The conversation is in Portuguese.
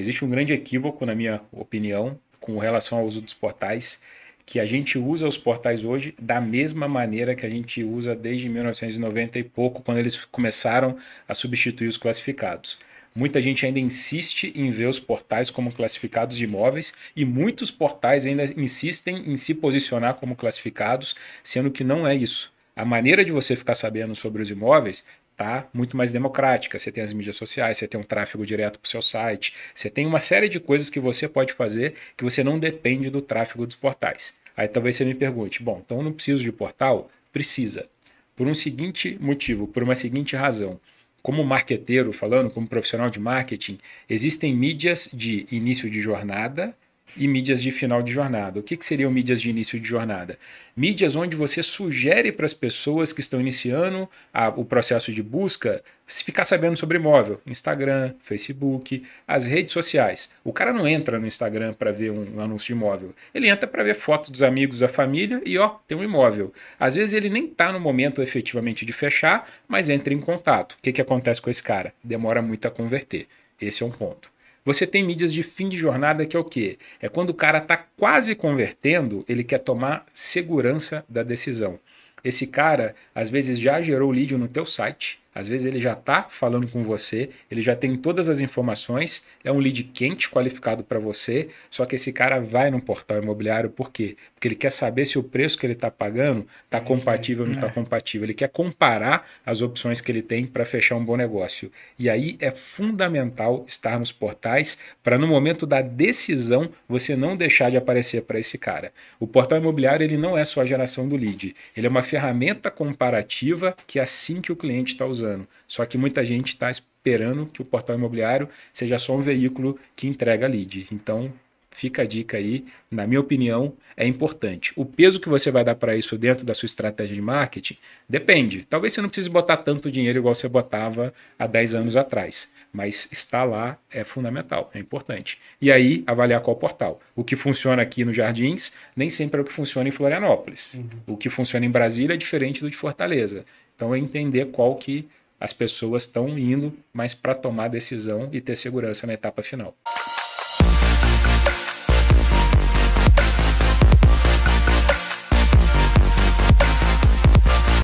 Existe um grande equívoco, na minha opinião, com relação ao uso dos portais, que a gente usa os portais hoje da mesma maneira que a gente usa desde 1990 e pouco, quando eles começaram a substituir os classificados. Muita gente ainda insiste em ver os portais como classificados de imóveis e muitos portais ainda insistem em se posicionar como classificados, sendo que não é isso a maneira de você ficar sabendo sobre os imóveis tá muito mais democrática. Você tem as mídias sociais, você tem um tráfego direto para o seu site, você tem uma série de coisas que você pode fazer que você não depende do tráfego dos portais. Aí talvez você me pergunte, bom, então não preciso de portal? Precisa. Por um seguinte motivo, por uma seguinte razão. Como marqueteiro falando, como profissional de marketing, existem mídias de início de jornada e mídias de final de jornada. O que, que seriam mídias de início de jornada? Mídias onde você sugere para as pessoas que estão iniciando a, o processo de busca ficar sabendo sobre imóvel. Instagram, Facebook, as redes sociais. O cara não entra no Instagram para ver um anúncio de imóvel. Ele entra para ver foto dos amigos, da família e ó, tem um imóvel. Às vezes ele nem está no momento efetivamente de fechar, mas entra em contato. O que, que acontece com esse cara? Demora muito a converter. Esse é um ponto. Você tem mídias de fim de jornada que é o quê? É quando o cara está quase convertendo, ele quer tomar segurança da decisão. Esse cara, às vezes, já gerou lead no teu site, às vezes ele já está falando com você, ele já tem todas as informações, é um lead quente qualificado para você, só que esse cara vai no portal imobiliário por quê? Porque ele quer saber se o preço que ele está pagando está é compatível ou não está é. compatível. Ele quer comparar as opções que ele tem para fechar um bom negócio. E aí é fundamental estar nos portais para no momento da decisão você não deixar de aparecer para esse cara. O portal imobiliário ele não é só a geração do lead, ele é uma ferramenta comparativa que é assim que o cliente está usando usando. Só que muita gente está esperando que o portal imobiliário seja só um veículo que entrega lead. Então, fica a dica aí, na minha opinião, é importante. O peso que você vai dar para isso dentro da sua estratégia de marketing depende. Talvez você não precise botar tanto dinheiro igual você botava há 10 anos atrás, mas estar lá é fundamental, é importante. E aí, avaliar qual portal. O que funciona aqui no Jardins nem sempre é o que funciona em Florianópolis. Uhum. O que funciona em Brasília é diferente do de Fortaleza. Então, é entender qual que as pessoas estão indo, mas para tomar decisão e ter segurança na etapa final.